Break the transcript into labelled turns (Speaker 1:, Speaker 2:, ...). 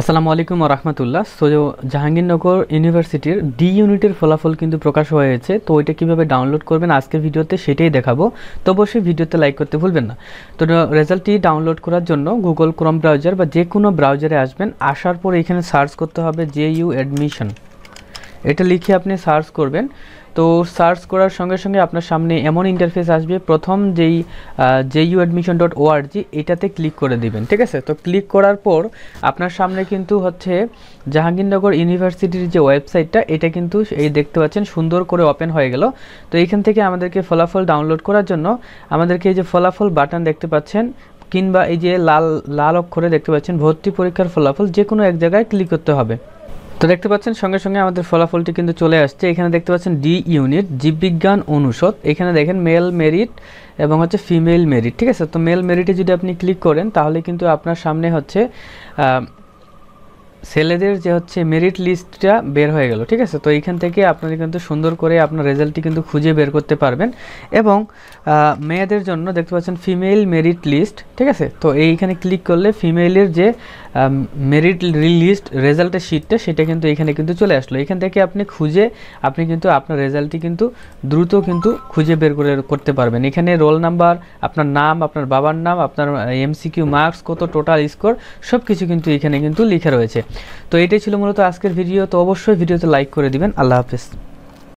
Speaker 1: আসসালামু আলাইকুম রহমতুল্লাহ সো জাহাঙ্গীরনগর ইউনিভার্সিটির ডি ইউনিটের ফলাফল কিন্তু প্রকাশ হয়েছে তো ওইটা কীভাবে ডাউনলোড করবেন আজকে ভিডিওতে সেটাই দেখাবো তো অবশ্যই ভিডিওতে লাইক করতে ভুলবেন না তো রেজাল্টটি ডাউনলোড করার জন্য গুগল ক্রোম ব্রাউজার বা যে কোনো ব্রাউজারে আসবেন আসার পর এখানে সার্চ করতে হবে জে ইউ অ্যাডমিশন এটা লিখে আপনি সার্চ করবেন তো সার্চ করার সঙ্গে সঙ্গে আপনার সামনে এমন ইন্টারফেস আসবে প্রথম যেই জেইউ অ্যাডমিশন ডট ওআরজি এটাতে ক্লিক করে দিবেন ঠিক আছে তো ক্লিক করার পর আপনার সামনে কিন্তু হচ্ছে জাহাঙ্গীরনগর ইউনিভার্সিটির যে ওয়েবসাইটটা এটা কিন্তু এই দেখতে পাচ্ছেন সুন্দর করে ওপেন হয়ে গেল তো এখান থেকে আমাদেরকে ফলাফল ডাউনলোড করার জন্য আমাদেরকে এই যে ফলাফল বাটন দেখতে পাচ্ছেন কিংবা এই যে লাল লাল অক্ষরে দেখতে পাচ্ছেন ভর্তি পরীক্ষার ফলাফল যে কোনো এক জায়গায় ক্লিক করতে হবে তো দেখতে পাচ্ছেন সঙ্গে সঙ্গে আমাদের ফলাফলটি কিন্তু চলে আসছে এখানে দেখতে পাচ্ছেন ডি ইউনিট জীববিজ্ঞান অনুষদ এখানে দেখেন মেল মেরিট এবং হচ্ছে ফিমেল মেরিট ঠিক আছে তো মেল মেরিটে যদি আপনি ক্লিক করেন তাহলে কিন্তু আপনার সামনে হচ্ছে ছেলেদের যে হচ্ছে মেরিট লিস্টটা বের হয়ে গেল ঠিক আছে তো এইখান থেকে আপনারা কিন্তু সুন্দর করে আপনার রেজাল্টটি কিন্তু খুঁজে বের করতে পারবেন এবং মেয়েদের জন্য দেখতে পাচ্ছেন ফিমেল মেরিট লিস্ট ঠিক আছে তো এইখানে ক্লিক করলে ফিমেলের যে মেরিট লিস্ট রেজাল্টের শিটটা সেটা কিন্তু এখানে কিন্তু চলে আসলো এখান থেকে আপনি খুঁজে আপনি কিন্তু আপনার রেজাল্টটি কিন্তু দ্রুত কিন্তু খুঁজে বের করে করতে পারবেন এখানে রোল নাম্বার আপনার নাম আপনার বাবার নাম আপনার এমসিকিউ মার্কস কত টোটাল স্কোর সব কিছু কিন্তু এখানে কিন্তু লিখে রয়েছে তো এটাই ছিল মূলত আজকের ভিডিও তো অবশ্যই ভিডিওতে লাইক করে দিবেন আল্লাহ হাফিজ